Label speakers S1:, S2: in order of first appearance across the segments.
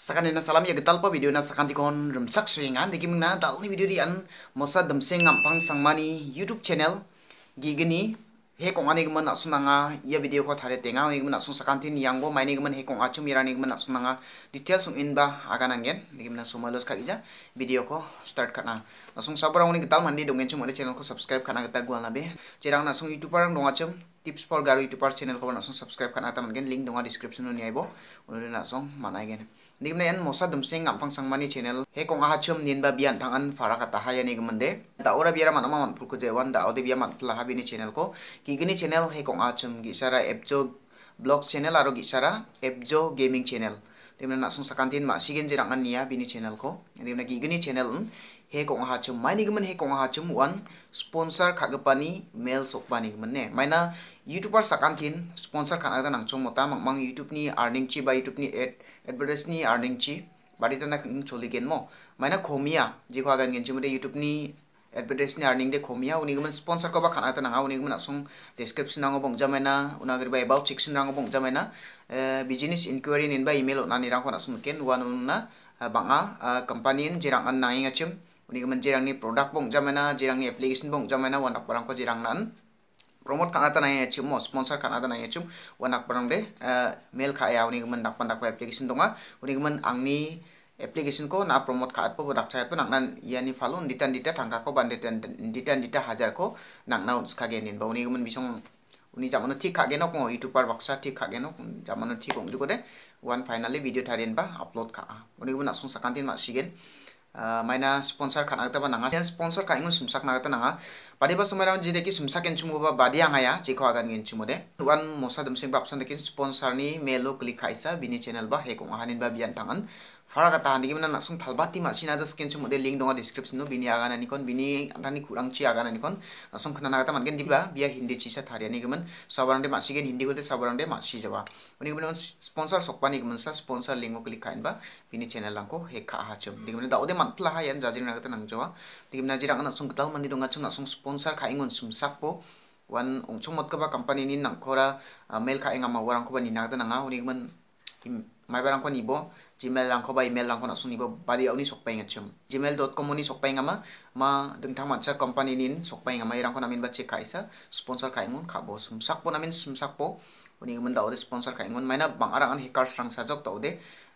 S1: sakan na salam ya getal pa video na sakanti kon rum sak suingan de dal ni video di an mosa dam se ngampang sang mani youtube channel gigini gini he kong ani gman na sunanga ya video ko thare tenga ani gman na sun sakanti tin yanggo mai ni gman he kong achum ira ni gman sunanga detail sung inba akan aga nangen ni gman na sumalos ka ija video ko start kana na sung sabra ni getal mandi dongen chum ada channel ko subscribe kana getal gua nabe, be langsung na sung youtube dong acum tips for garu youtuber channel ko na sung subscribe kana ta mangen link donga description ni aibo unul na sung mana gen nimna en mosa dumsing ampang sangmani channel he kong aha chum ba bian tangan fara kata ya ni gemende ta ora biara manama man pulko wan da ode biya mat pula habini channel ko kigini channel he kong aha chum gisara epjo blog channel aro gisara epjo gaming channel dimna nak sung sakantin mak sigen jerangan nia bini channel ko dimna kigini channel he kong aha chum mai ni gemen he kong aha chum wan sponsor khagapani mail sokpani gemene maina youtuber sakantin sponsor khan agda nangchong mota mang youtube ni earning chi ba youtube ni ad advertise ni earning chi bari tane choli gen mo maina khomia je kho gan gen chimude youtube ni advertise ni earning de khomia uni sponsor ko ba khan agda nanga uni gumen asong description nang obong jamaina unagir ba about section nang obong jamaina eh, business inquiry nin ba email na ni rang khon asong ken wan unna eh, banga eh, company in jirang an nanga chim uni gumen jirang ni product bong na jirang ni application bong jamaina wan ak parang ko jirang nan promote kan ata nai achim mo sponsor kan ata nai achim wanak deh deh, mail kah ya men dapat dapat aplikasi application tonga unik men angni aplikasi ko na promote kah atpo dak saya pun nan ni falun ditan dita tangka ko ban ditan ditan dita hajar ko nak skagenin, uns unik nin ba uni gman bisong uni jamano thik khage no ko youtuber baksa thik khage no jamano thik ong deh one finally video tharin bah, upload kah, unik men asung sakantin ma sigen Uh, maina sponsor khana ta nanga sponsor ka ingun sumsak naga ta nanga pari ba sumai on de ki sumsak en chumu ba badi anga ya ji khwa gan gen chumu de wan mosa dum sing bapsan de ki sponsor ni melo klik khaisa bini channel ba he ko hanin ba bian tangan faraka ta handi gimana langsung thalbati ma sina skin cuma de link donga description no bini agana kon bini nani kurang kon agana nikon naga khana nagata di diba biya hindi chi sa gimana sabaran de ma sigen hindi gote sabarande ma si jawa. oni gimana sponsor sokpani gimana sa sponsor link klik klik kain ba bini channel langko hekha ha chum digimna da ode mantla ha jazin naga tenang jawa. Di gimana jira angana sung ktal mandi aja cuma langsung sponsor khaingon sum sakpo wan ongchomot mot keba kampani ni nangkora mail kain ma warang ko ba naga tenang nanga oni maibarang kon ibo gmail lang ko ba email lang ko na sun ibo bali auni sokpai ngachum gmail.com ni sokpai ngama ma dengthang mancha company nin sokpai ngama irang ko namin ba che kaisa sponsor kaingun khabo sumsak po namin sumsak po uni mun da ore sponsor kaingun maina bangarang an hackers rang sajok taude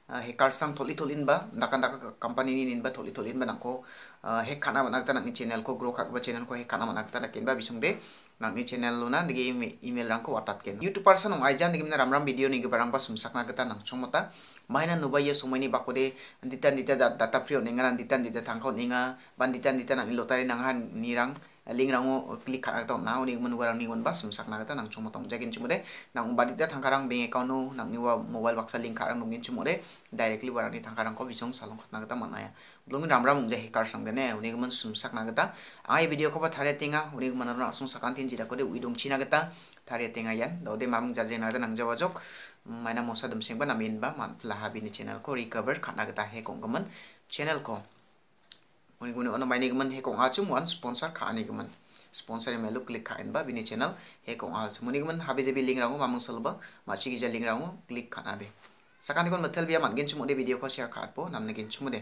S1: hackers ah, sang tholi tholin ba ndaka ndaka company nin ba tholi tholin ba nangko Ah, hek kana manak ta channel ko grow kak ba channel ko hek kana manak ta kin ba bisung de nang channel luna digi email rang ko watat ken youtube person ong aja digi mina ram ram video ni barang pas sumsak nang kita nang chomota mahina nubaya sumaini bakode ditan dita data prio ninga nanti tan tangkau ninga ban ditan dita nang ilotari nang han nirang link rango click đó, khara ta na ni mun wara ni mun ba sum sak na ta nang chumo tong jagin chumo de nang thằng ta thangkarang bank account no nang ni wa mobile baksa link khara chung một đấy, directly wara ni thangkarang ko bisong salong khatna ta manaya blung ram ram je cắt sang de ne uni mun sum sak na đó, ai video ko ba thare tinga uni mun na sum sakan tin jira ko de uidong china ta mà mình yan do de mamung cho vào chỗ, nang jawa một số đồng sinh sing là namin ba man laha bini channel có recover đó khana ta he mình channel có. মানে অন মাইনি গমন হে কং আছু মান স্পন্সর খা আনি গমন স্পন্সর মেলু ক্লিক খা ইনবা বিনি চ্যানেল হে কং আছু মানে গমন হাবি জেবি লিংক রাঙ্গু মামু সলব মাছি গিজা লিংক রাঙ্গু ক্লিক খানাবে সাকানি কোন মথেল বিয়া মান গিনচু মুদে ভিডিও কো শেয়ার খাতবো নাম নে গিনচু মুদে